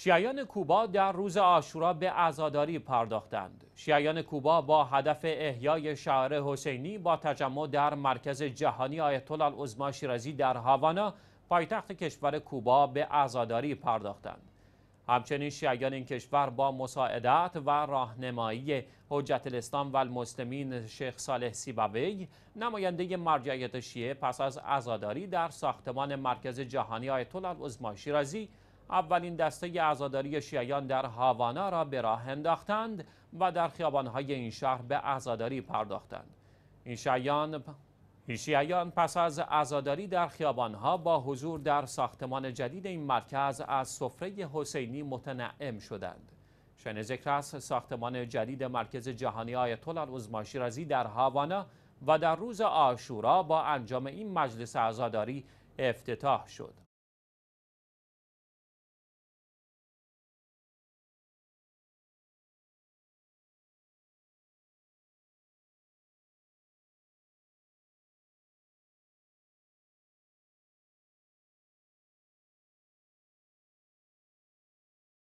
شیعیان کوبا در روز آشورا به عزاداری پرداختند. شیعیان کوبا با هدف احیای شعر حسینی با تجمع در مرکز جهانی آیت الله شیرازی در هاوانا پایتخت کشور کوبا به ازاداری پرداختند. همچنین شیعیان این کشور با مساعدت و راهنمایی حجت الاسلام و المسلمین شیخ صالح سیبوی نماینده مرجعیت شیعه پس از عزاداری در ساختمان مرکز جهانی آیت الله شیرازی اولین دسته عزاداری شیعیان در هاوانا را به راه انداختند و در خیابانهای این شهر به عزاداری پرداختند این شیعیان پس از ازاداری در خیابانها با حضور در ساختمان جدید این مرکز از سفره حسینی متنعم شدند شن ذکر است ساختمان جدید مرکز جهانی آیت الله رزی در هاوانا و در روز آشورا با انجام این مجلس عزاداری افتتاح شد